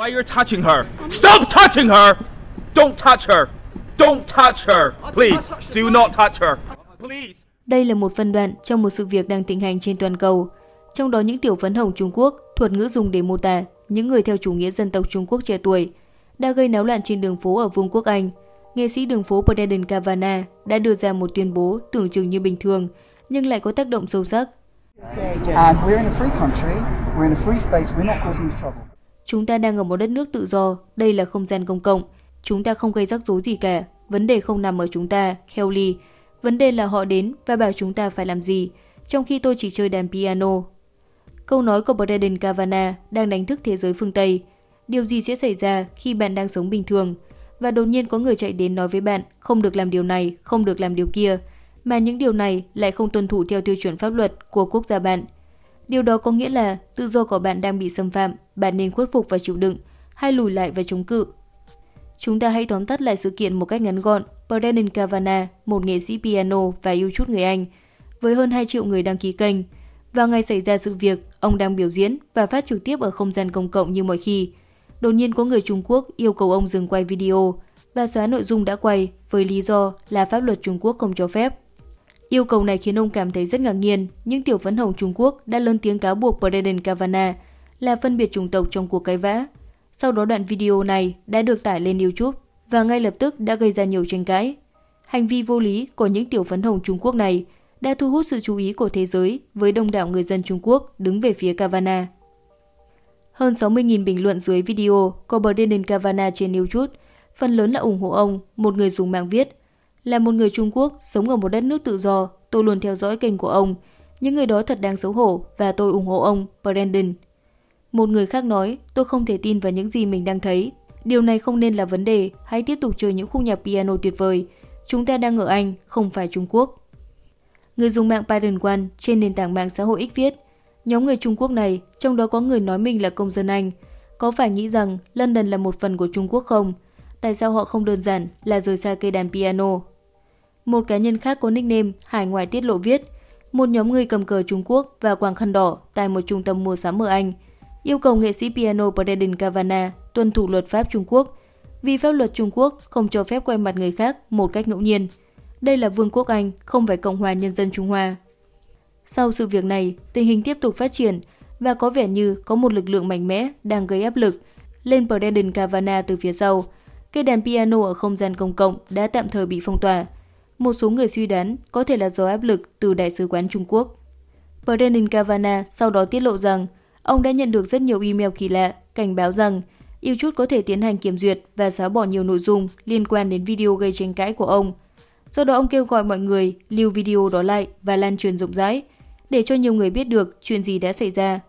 Why you're touching her? Stop touching her! Don't touch her! Don't touch her! Please, do not touch her! Please! Đây là một phân đoạn trong một sự việc đang thịnh hành trên toàn cầu, trong đó những tiểu phấn hồng Trung Quốc, thuật ngữ dùng để mô tả những người theo chủ nghĩa dân tộc Trung Quốc trẻ tuổi, đã gây náo loạn trên đường phố ở Vương quốc Anh. Nghệ sĩ đường phố Brandon Kavanaugh đã đưa ra một tuyên bố tưởng chừng như bình thường, nhưng lại có tác động sâu sắc. Um, we're in a free country, we're in a free space, we're not causing trouble. Chúng ta đang ở một đất nước tự do, đây là không gian công cộng. Chúng ta không gây rắc rối gì cả, vấn đề không nằm ở chúng ta, Kelly. Vấn đề là họ đến và bảo chúng ta phải làm gì, trong khi tôi chỉ chơi đàn piano. Câu nói của Braden Cavana đang đánh thức thế giới phương Tây. Điều gì sẽ xảy ra khi bạn đang sống bình thường? Và đột nhiên có người chạy đến nói với bạn không được làm điều này, không được làm điều kia, mà những điều này lại không tuân thủ theo tiêu chuẩn pháp luật của quốc gia bạn – Điều đó có nghĩa là tự do của bạn đang bị xâm phạm, bạn nên khuất phục và chịu đựng, hay lùi lại và chống cự. Chúng ta hãy tóm tắt lại sự kiện một cách ngắn gọn. Brendan Kavanaugh, một nghệ sĩ piano và yêu chút người Anh, với hơn 2 triệu người đăng ký kênh. Vào ngày xảy ra sự việc, ông đang biểu diễn và phát trực tiếp ở không gian công cộng như mọi khi. Đột nhiên có người Trung Quốc yêu cầu ông dừng quay video và xóa nội dung đã quay với lý do là pháp luật Trung Quốc không cho phép. Yêu cầu này khiến ông cảm thấy rất ngạc nhiên, nhưng tiểu phấn hồng Trung Quốc đã lớn tiếng cáo buộc Biden Kavanaugh là phân biệt chủng tộc trong cuộc cái vã. Sau đó đoạn video này đã được tải lên YouTube và ngay lập tức đã gây ra nhiều tranh cãi. Hành vi vô lý của những tiểu phấn hồng Trung Quốc này đã thu hút sự chú ý của thế giới với đông đảo người dân Trung Quốc đứng về phía Kavanaugh. Hơn 60.000 bình luận dưới video của Biden Kavanaugh trên YouTube, phần lớn là ủng hộ ông, một người dùng mạng viết – là một người Trung Quốc sống ở một đất nước tự do, tôi luôn theo dõi kênh của ông. Những người đó thật đáng xấu hổ và tôi ủng hộ ông, Brandon. Một người khác nói, tôi không thể tin vào những gì mình đang thấy. Điều này không nên là vấn đề, hãy tiếp tục chơi những khúc nhạc piano tuyệt vời. Chúng ta đang ở Anh, không phải Trung Quốc. Người dùng mạng Biden One trên nền tảng mạng xã hội X viết, nhóm người Trung Quốc này, trong đó có người nói mình là công dân Anh, có phải nghĩ rằng London là một phần của Trung Quốc không? Tại sao họ không đơn giản là rời xa cây đàn piano một cá nhân khác có nickname Hải Ngoại tiết lộ viết, một nhóm người cầm cờ Trung Quốc và quàng khăn đỏ tại một trung tâm mua sắm ở Anh yêu cầu nghệ sĩ piano Braden Cavana tuân thủ luật pháp Trung Quốc vì pháp luật Trung Quốc không cho phép quay mặt người khác một cách ngẫu nhiên. Đây là Vương quốc Anh, không phải Cộng hòa Nhân dân Trung Hoa. Sau sự việc này, tình hình tiếp tục phát triển và có vẻ như có một lực lượng mạnh mẽ đang gây áp lực lên Braden Cavana từ phía sau. Cây đàn piano ở không gian công cộng đã tạm thời bị phong tỏa – một số người suy đoán có thể là do áp lực từ Đại sứ quán Trung Quốc. Brennan Kavana sau đó tiết lộ rằng ông đã nhận được rất nhiều email kỳ lạ cảnh báo rằng YouTube có thể tiến hành kiểm duyệt và xóa bỏ nhiều nội dung liên quan đến video gây tranh cãi của ông. Do đó ông kêu gọi mọi người lưu video đó lại và lan truyền rộng rãi để cho nhiều người biết được chuyện gì đã xảy ra.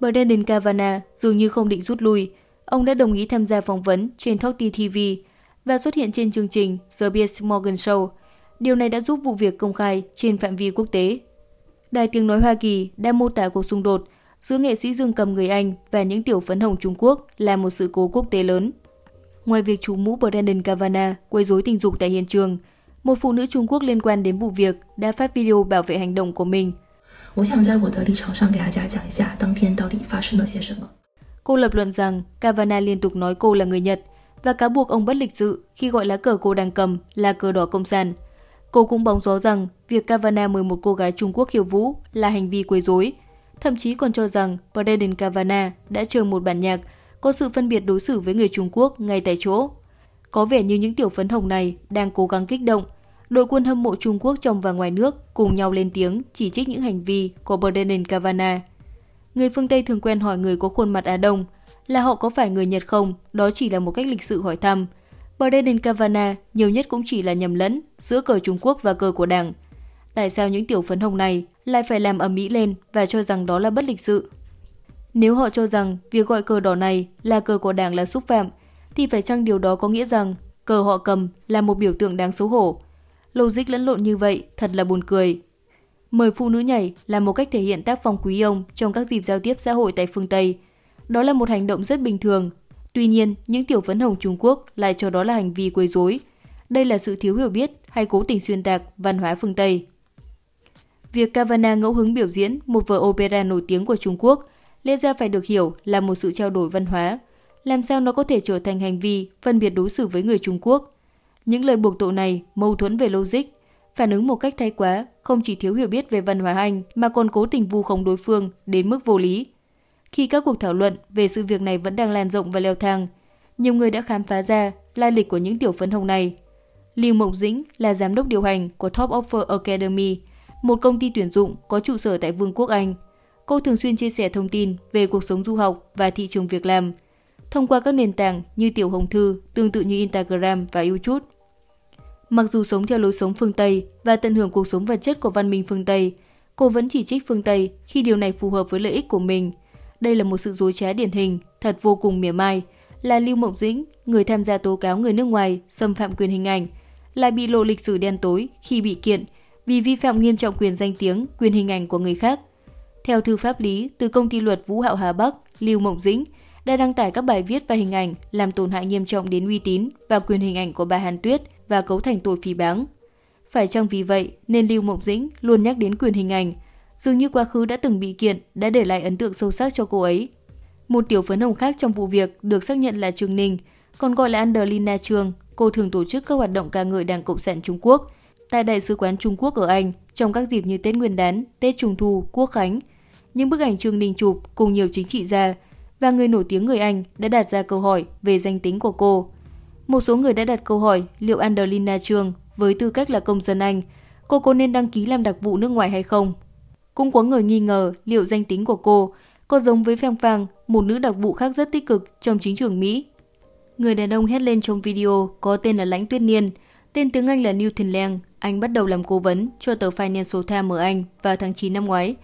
Brendan Kavana dường như không định rút lui. Ông đã đồng ý tham gia phỏng vấn trên Talk TV và xuất hiện trên chương trình The Piers Morgan Show – Điều này đã giúp vụ việc công khai trên phạm vi quốc tế. Đài tiếng nói Hoa Kỳ đã mô tả cuộc xung đột giữa nghệ sĩ dương cầm người Anh và những tiểu phấn hồng Trung Quốc là một sự cố quốc tế lớn. Ngoài việc chú mũ Brandon Kavanaugh quấy rối tình dục tại hiện trường, một phụ nữ Trung Quốc liên quan đến vụ việc đã phát video bảo vệ hành động của mình. Cô lập luận rằng Kavanaugh liên tục nói cô là người Nhật và cáo buộc ông bất lịch sự khi gọi lá cờ cô đang cầm là cờ đỏ cộng sản – Cô cũng bóng gió rằng việc Cavana mời một cô gái Trung Quốc khiêu vũ là hành vi quấy rối, thậm chí còn cho rằng Braden Cavana đã chơi một bản nhạc có sự phân biệt đối xử với người Trung Quốc ngay tại chỗ. Có vẻ như những tiểu phấn hồng này đang cố gắng kích động, đội quân hâm mộ Trung Quốc trong và ngoài nước cùng nhau lên tiếng chỉ trích những hành vi của Biden Cavana Người phương Tây thường quen hỏi người có khuôn mặt Á Đông là họ có phải người Nhật không, đó chỉ là một cách lịch sự hỏi thăm – Biden Kavanaugh nhiều nhất cũng chỉ là nhầm lẫn giữa cờ Trung Quốc và cờ của Đảng. Tại sao những tiểu phấn hồng này lại phải làm ầm Mỹ lên và cho rằng đó là bất lịch sự? Nếu họ cho rằng việc gọi cờ đỏ này là cờ của Đảng là xúc phạm, thì phải chăng điều đó có nghĩa rằng cờ họ cầm là một biểu tượng đáng xấu hổ? Logic lẫn lộn như vậy thật là buồn cười. Mời phụ nữ nhảy là một cách thể hiện tác phong quý ông trong các dịp giao tiếp xã hội tại phương Tây. Đó là một hành động rất bình thường Tuy nhiên, những tiểu phấn hồng Trung Quốc lại cho đó là hành vi quấy rối. Đây là sự thiếu hiểu biết hay cố tình xuyên tạc văn hóa phương Tây. Việc Kavana ngẫu hứng biểu diễn một vở opera nổi tiếng của Trung Quốc lẽ ra phải được hiểu là một sự trao đổi văn hóa. Làm sao nó có thể trở thành hành vi phân biệt đối xử với người Trung Quốc? Những lời buộc tội này mâu thuẫn về logic, phản ứng một cách thái quá, không chỉ thiếu hiểu biết về văn hóa Anh mà còn cố tình vu khống đối phương đến mức vô lý khi các cuộc thảo luận về sự việc này vẫn đang lan rộng và leo thang. Nhiều người đã khám phá ra lai lịch của những tiểu phấn hồng này. Lưu Mộng Dĩnh là giám đốc điều hành của Top Offer Academy, một công ty tuyển dụng có trụ sở tại Vương quốc Anh. Cô thường xuyên chia sẻ thông tin về cuộc sống du học và thị trường việc làm thông qua các nền tảng như Tiểu Hồng Thư, tương tự như Instagram và YouTube. Mặc dù sống theo lối sống phương Tây và tận hưởng cuộc sống vật chất của văn minh phương Tây, cô vẫn chỉ trích phương Tây khi điều này phù hợp với lợi ích của mình – đây là một sự dối trá điển hình, thật vô cùng mỉa mai. Là Lưu Mộng Dĩnh, người tham gia tố cáo người nước ngoài xâm phạm quyền hình ảnh, lại bị lộ lịch sử đen tối khi bị kiện vì vi phạm nghiêm trọng quyền danh tiếng, quyền hình ảnh của người khác. Theo thư pháp lý từ công ty luật Vũ Hạo Hà Bắc, Lưu Mộng Dĩnh đã đăng tải các bài viết và hình ảnh làm tổn hại nghiêm trọng đến uy tín và quyền hình ảnh của bà Hàn Tuyết và cấu thành tội phỉ báng. Phải chăng vì vậy nên Lưu Mộng Dĩnh luôn nhắc đến quyền hình ảnh dường như quá khứ đã từng bị kiện đã để lại ấn tượng sâu sắc cho cô ấy. Một tiểu phấn hồng khác trong vụ việc được xác nhận là Trương Ninh, còn gọi là Anderlina Trương, cô thường tổ chức các hoạt động ca ngợi Đảng Cộng sản Trung Quốc tại Đại sứ quán Trung Quốc ở Anh trong các dịp như Tết Nguyên đán, Tết Trung thu, Quốc khánh. Những bức ảnh Trương Ninh chụp cùng nhiều chính trị gia và người nổi tiếng người Anh đã đặt ra câu hỏi về danh tính của cô. Một số người đã đặt câu hỏi liệu Anderlina Trương với tư cách là công dân Anh, cô có nên đăng ký làm đặc vụ nước ngoài hay không? Cũng có người nghi ngờ liệu danh tính của cô có giống với Phang Phang, một nữ đặc vụ khác rất tích cực trong chính trường Mỹ. Người đàn ông hét lên trong video có tên là Lãnh Tuyết Niên, tên tiếng Anh là Newton Lang. Anh bắt đầu làm cố vấn cho tờ Financial Times ở Anh vào tháng 9 năm ngoái.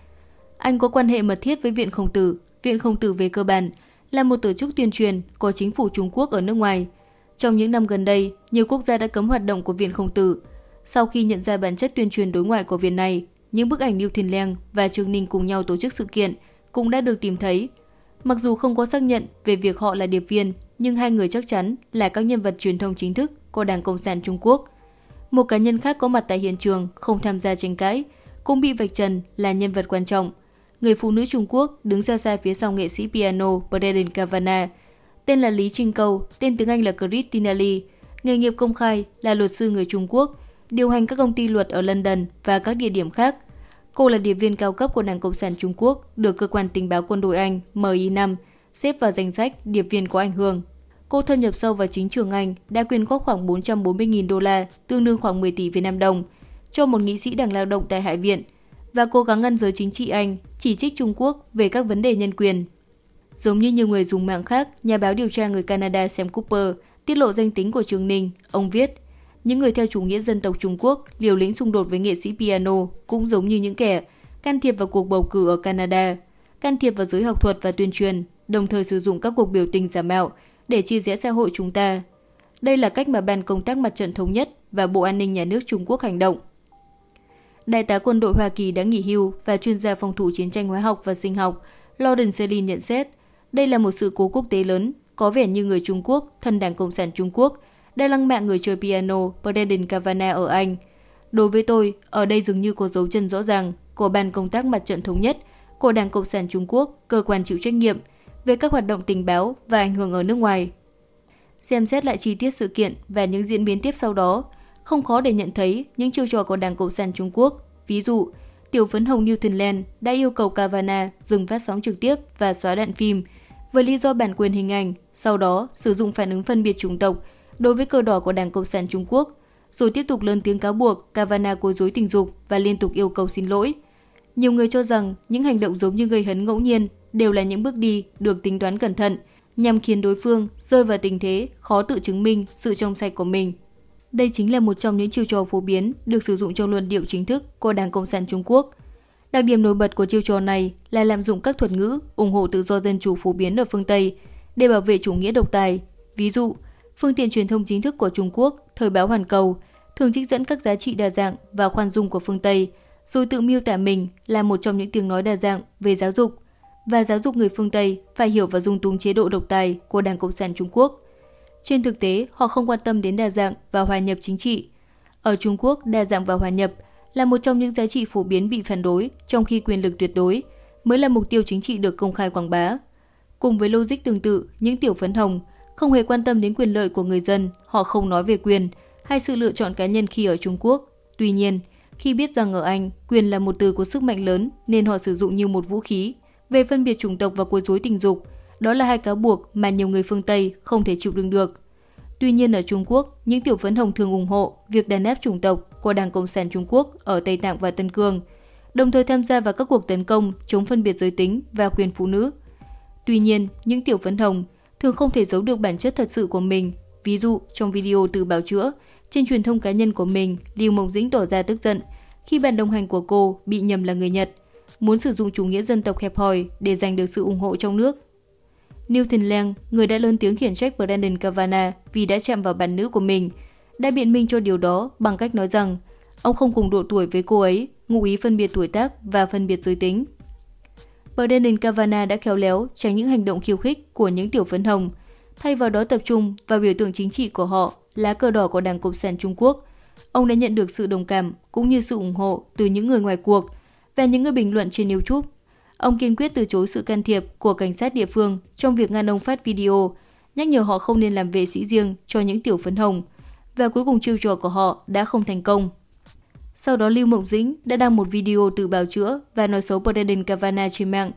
Anh có quan hệ mật thiết với Viện Khổng Tử. Viện Khổng Tử về cơ bản là một tổ chức tuyên truyền của chính phủ Trung Quốc ở nước ngoài. Trong những năm gần đây, nhiều quốc gia đã cấm hoạt động của Viện Khổng Tử. Sau khi nhận ra bản chất tuyên truyền đối ngoại của viện này, những bức ảnh Liêu Thiền Leng và Trương Ninh cùng nhau tổ chức sự kiện cũng đã được tìm thấy. Mặc dù không có xác nhận về việc họ là điệp viên, nhưng hai người chắc chắn là các nhân vật truyền thông chính thức của Đảng Cộng sản Trung Quốc. Một cá nhân khác có mặt tại hiện trường không tham gia tranh cãi, cũng bị vạch trần là nhân vật quan trọng. Người phụ nữ Trung Quốc đứng ra xa phía sau nghệ sĩ piano Brendan Cavana, tên là Lý Trinh Câu, tên tiếng Anh là Christina Lee, nghề nghiệp công khai là luật sư người Trung Quốc – điều hành các công ty luật ở London và các địa điểm khác. Cô là điệp viên cao cấp của Đảng Cộng sản Trung Quốc, được cơ quan tình báo quân đội Anh MI5 xếp vào danh sách điệp viên có ảnh hưởng. Cô thâm nhập sâu vào chính trường Anh, đã quyên góp khoảng 440.000 đô la, tương đương khoảng 10 tỷ Việt Nam đồng, cho một nghị sĩ đảng lao động tại Hạ viện và cố gắng ngăn giới chính trị Anh chỉ trích Trung Quốc về các vấn đề nhân quyền. Giống như nhiều người dùng mạng khác, nhà báo điều tra người Canada Sam Cooper tiết lộ danh tính của Trường Ninh. Ông viết, những người theo chủ nghĩa dân tộc Trung Quốc liều lĩnh xung đột với nghệ sĩ piano cũng giống như những kẻ can thiệp vào cuộc bầu cử ở Canada, can thiệp vào giới học thuật và tuyên truyền, đồng thời sử dụng các cuộc biểu tình giả mạo để chia rẽ xã hội chúng ta. Đây là cách mà Ban Công tác Mặt trận Thống nhất và Bộ An ninh Nhà nước Trung Quốc hành động. Đại tá quân đội Hoa Kỳ đã nghỉ hưu và chuyên gia phòng thủ chiến tranh hóa học và sinh học Lorden Selin nhận xét đây là một sự cố quốc tế lớn, có vẻ như người Trung Quốc, thân đảng Cộng sản Trung Quốc – đã lăng mạ người chơi piano Brendan Cavana ở Anh. Đối với tôi, ở đây dường như có dấu chân rõ ràng của Ban Công tác Mặt trận Thống nhất, của Đảng Cộng sản Trung Quốc, cơ quan chịu trách nhiệm về các hoạt động tình báo và ảnh hưởng ở nước ngoài. Xem xét lại chi tiết sự kiện và những diễn biến tiếp sau đó, không khó để nhận thấy những chiêu trò của Đảng Cộng sản Trung Quốc. Ví dụ, Tiểu phấn hồng Newtonland đã yêu cầu Cavana dừng phát sóng trực tiếp và xóa đoạn phim với lý do bản quyền hình ảnh, sau đó sử dụng phản ứng phân biệt chủng tộc – đối với cờ đỏ của Đảng Cộng sản Trung Quốc, rồi tiếp tục lớn tiếng cáo buộc Kavana cố dối tình dục và liên tục yêu cầu xin lỗi. Nhiều người cho rằng những hành động giống như gây hấn ngẫu nhiên đều là những bước đi được tính toán cẩn thận nhằm khiến đối phương rơi vào tình thế khó tự chứng minh sự trong sạch của mình. Đây chính là một trong những chiêu trò phổ biến được sử dụng trong luận điệu chính thức của Đảng Cộng sản Trung Quốc. Đặc điểm nổi bật của chiêu trò này là lạm dụng các thuật ngữ ủng hộ tự do dân chủ phổ biến ở phương Tây để bảo vệ chủ nghĩa độc tài. Ví dụ, Phương tiện truyền thông chính thức của Trung Quốc, thời báo hoàn cầu, thường trích dẫn các giá trị đa dạng và khoan dung của phương Tây, rồi tự miêu tả mình là một trong những tiếng nói đa dạng về giáo dục và giáo dục người phương Tây phải hiểu và dung túng chế độ độc tài của Đảng Cộng sản Trung Quốc. Trên thực tế, họ không quan tâm đến đa dạng và hòa nhập chính trị. Ở Trung Quốc, đa dạng và hòa nhập là một trong những giá trị phổ biến bị phản đối, trong khi quyền lực tuyệt đối mới là mục tiêu chính trị được công khai quảng bá. Cùng với logic tương tự, những tiểu phấn hồng – không hề quan tâm đến quyền lợi của người dân, họ không nói về quyền hay sự lựa chọn cá nhân khi ở Trung Quốc. Tuy nhiên, khi biết rằng ở Anh, quyền là một từ có sức mạnh lớn nên họ sử dụng như một vũ khí. Về phân biệt chủng tộc và quấy rối tình dục, đó là hai cáo buộc mà nhiều người phương Tây không thể chịu đựng được. Tuy nhiên ở Trung Quốc, những tiểu phấn hồng thường ủng hộ việc đàn áp chủng tộc của Đảng Cộng sản Trung Quốc ở Tây Tạng và Tân Cương, đồng thời tham gia vào các cuộc tấn công chống phân biệt giới tính và quyền phụ nữ. Tuy nhiên, những tiểu phấn hồng thường không thể giấu được bản chất thật sự của mình. Ví dụ, trong video tự bào chữa, trên truyền thông cá nhân của mình, Lưu Mộng Dĩnh tỏ ra tức giận khi bạn đồng hành của cô bị nhầm là người Nhật, muốn sử dụng chủ nghĩa dân tộc hẹp hòi để giành được sự ủng hộ trong nước. Newton Lang, người đã lớn tiếng khiển trách Brandon Kavanaugh vì đã chạm vào bạn nữ của mình, đã biện minh cho điều đó bằng cách nói rằng ông không cùng độ tuổi với cô ấy, ngụ ý phân biệt tuổi tác và phân biệt giới tính. Brennan Kavanaugh đã khéo léo tránh những hành động khiêu khích của những tiểu phấn hồng, thay vào đó tập trung vào biểu tượng chính trị của họ, lá cờ đỏ của Đảng Cộng sản Trung Quốc. Ông đã nhận được sự đồng cảm cũng như sự ủng hộ từ những người ngoài cuộc và những người bình luận trên YouTube. Ông kiên quyết từ chối sự can thiệp của cảnh sát địa phương trong việc ngăn ông phát video, nhắc nhở họ không nên làm vệ sĩ riêng cho những tiểu phấn hồng. Và cuối cùng chiêu trò của họ đã không thành công. Sau đó Lưu Mộng Dĩnh đã đăng một video tự bào chữa và nói xấu Biden Kavana trên mạng.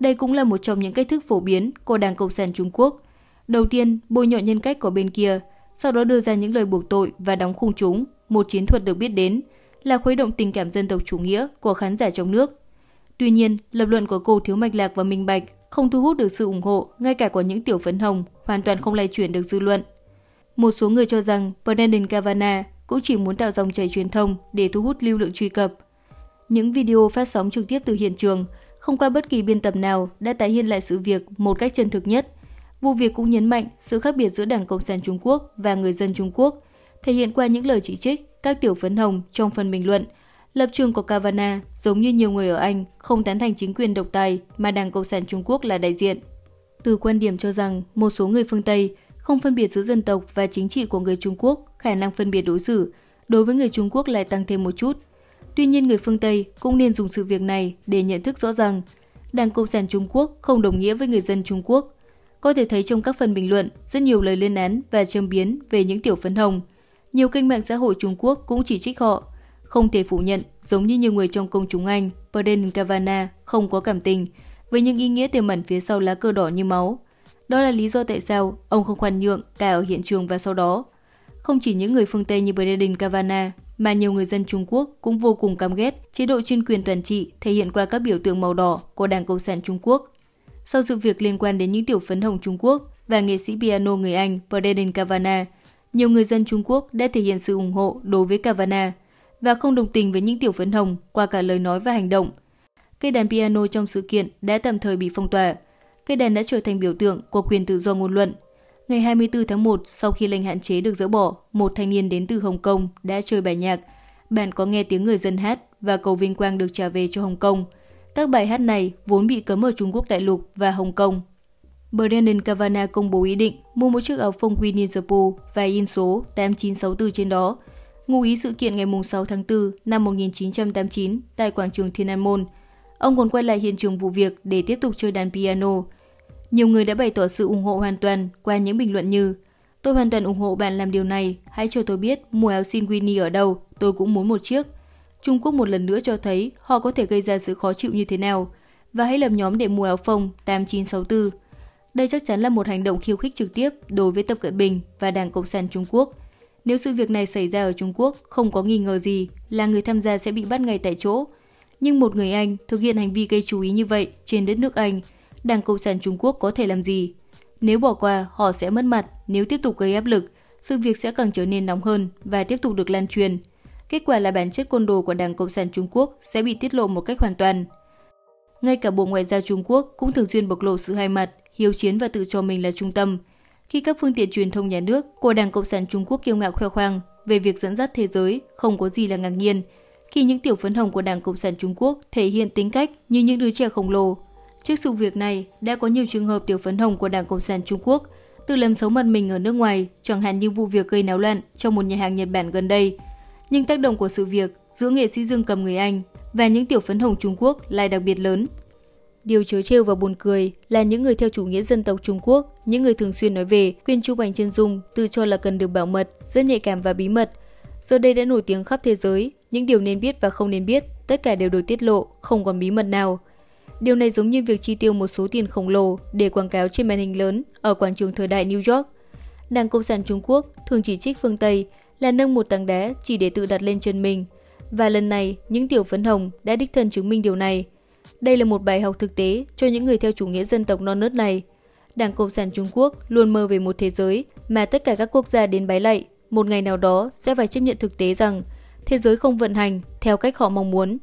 Đây cũng là một trong những cách thức phổ biến của Đảng Cộng sản Trung Quốc. Đầu tiên, bôi nhọ nhân cách của bên kia, sau đó đưa ra những lời buộc tội và đóng khung chúng, một chiến thuật được biết đến là khuấy động tình cảm dân tộc chủ nghĩa của khán giả trong nước. Tuy nhiên, lập luận của cô thiếu mạch lạc và minh bạch, không thu hút được sự ủng hộ ngay cả của những tiểu phấn hồng, hoàn toàn không lay chuyển được dư luận. Một số người cho rằng Brendan Kavanaugh cũng chỉ muốn tạo dòng chảy truyền thông để thu hút lưu lượng truy cập. Những video phát sóng trực tiếp từ hiện trường, không qua bất kỳ biên tập nào đã tái hiện lại sự việc một cách chân thực nhất. Vụ việc cũng nhấn mạnh sự khác biệt giữa Đảng Cộng sản Trung Quốc và người dân Trung Quốc, thể hiện qua những lời chỉ trích các tiểu phấn hồng trong phần bình luận. Lập trường của Cavana giống như nhiều người ở Anh, không tán thành chính quyền độc tài mà Đảng Cộng sản Trung Quốc là đại diện. Từ quan điểm cho rằng một số người phương Tây không phân biệt giữa dân tộc và chính trị của người Trung Quốc, khả năng phân biệt đối xử đối với người Trung Quốc lại tăng thêm một chút. Tuy nhiên người phương Tây cũng nên dùng sự việc này để nhận thức rõ rằng Đảng Cộng sản Trung Quốc không đồng nghĩa với người dân Trung Quốc. Có thể thấy trong các phần bình luận rất nhiều lời lên án và châm biến về những tiểu phấn hồng. Nhiều kênh mạng xã hội Trung Quốc cũng chỉ trích họ. Không thể phủ nhận, giống như nhiều người trong công chúng Anh, Biden Kavana không có cảm tình với những ý nghĩa tiềm ẩn phía sau lá cờ đỏ như máu – đó là lý do tại sao ông không khoan nhượng cả ở hiện trường và sau đó. Không chỉ những người phương Tây như Biden Cavana mà nhiều người dân Trung Quốc cũng vô cùng căm ghét chế độ chuyên quyền toàn trị thể hiện qua các biểu tượng màu đỏ của Đảng Cộng sản Trung Quốc. Sau sự việc liên quan đến những tiểu phấn hồng Trung Quốc và nghệ sĩ piano người Anh Biden Cavana, nhiều người dân Trung Quốc đã thể hiện sự ủng hộ đối với Cavana và không đồng tình với những tiểu phấn hồng qua cả lời nói và hành động. Cây đàn piano trong sự kiện đã tạm thời bị phong tỏa, cây đèn đã trở thành biểu tượng của quyền tự do ngôn luận. Ngày 24 tháng 1, sau khi lệnh hạn chế được dỡ bỏ, một thanh niên đến từ Hồng Kông đã chơi bài nhạc. Bạn có nghe tiếng người dân hát và cầu vinh quang được trả về cho Hồng Kông. Các bài hát này vốn bị cấm ở Trung Quốc đại lục và Hồng Kông. Brendan Kavanagh công bố ý định mua một chiếc áo phông Winnie the Pooh và in số 8964 trên đó. Ngụ ý sự kiện ngày 6 tháng 4 năm 1989 tại quảng trường Thiên An Môn. Ông còn quay lại hiện trường vụ việc để tiếp tục chơi đàn piano – nhiều người đã bày tỏ sự ủng hộ hoàn toàn qua những bình luận như Tôi hoàn toàn ủng hộ bạn làm điều này, hãy cho tôi biết mua áo Winnie ở đâu, tôi cũng muốn một chiếc. Trung Quốc một lần nữa cho thấy họ có thể gây ra sự khó chịu như thế nào và hãy lập nhóm để mua áo phông 8964. Đây chắc chắn là một hành động khiêu khích trực tiếp đối với Tập Cận Bình và Đảng Cộng sản Trung Quốc. Nếu sự việc này xảy ra ở Trung Quốc, không có nghi ngờ gì là người tham gia sẽ bị bắt ngay tại chỗ. Nhưng một người Anh thực hiện hành vi gây chú ý như vậy trên đất nước Anh Đảng Cộng sản Trung Quốc có thể làm gì. Nếu bỏ qua, họ sẽ mất mặt, nếu tiếp tục gây áp lực, sự việc sẽ càng trở nên nóng hơn và tiếp tục được lan truyền. Kết quả là bản chất côn đồ của Đảng Cộng sản Trung Quốc sẽ bị tiết lộ một cách hoàn toàn. Ngay cả Bộ Ngoại giao Trung Quốc cũng thường xuyên bộc lộ sự hai mặt, hiếu chiến và tự cho mình là trung tâm. Khi các phương tiện truyền thông nhà nước của Đảng Cộng sản Trung Quốc kiêu ngạo khoe khoang về việc dẫn dắt thế giới, không có gì là ngạc nhiên. Khi những tiểu phấn hồng của Đảng Cộng sản Trung Quốc thể hiện tính cách như những đứa trẻ khổng lồ, Trước sự việc này, đã có nhiều trường hợp tiểu phấn hồng của Đảng Cộng sản Trung Quốc tự làm xấu mặt mình ở nước ngoài, chẳng hạn như vụ việc gây náo loạn trong một nhà hàng Nhật Bản gần đây. Nhưng tác động của sự việc giữa nghệ sĩ Dương Cầm người Anh và những tiểu phấn hồng Trung Quốc lại đặc biệt lớn. Điều chớ trêu và buồn cười là những người theo chủ nghĩa dân tộc Trung Quốc, những người thường xuyên nói về quyền chụp ảnh chân dung tự cho là cần được bảo mật, rất nhạy cảm và bí mật. Giờ đây đã nổi tiếng khắp thế giới, những điều nên biết và không nên biết, tất cả đều được tiết lộ, không còn bí mật nào – Điều này giống như việc chi tiêu một số tiền khổng lồ để quảng cáo trên màn hình lớn ở quảng trường thời đại New York. Đảng Cộng sản Trung Quốc thường chỉ trích phương Tây là nâng một tảng đá chỉ để tự đặt lên chân mình. Và lần này, những tiểu phấn hồng đã đích thân chứng minh điều này. Đây là một bài học thực tế cho những người theo chủ nghĩa dân tộc non nớt này. Đảng Cộng sản Trung Quốc luôn mơ về một thế giới mà tất cả các quốc gia đến bái lạy, một ngày nào đó sẽ phải chấp nhận thực tế rằng thế giới không vận hành theo cách họ mong muốn.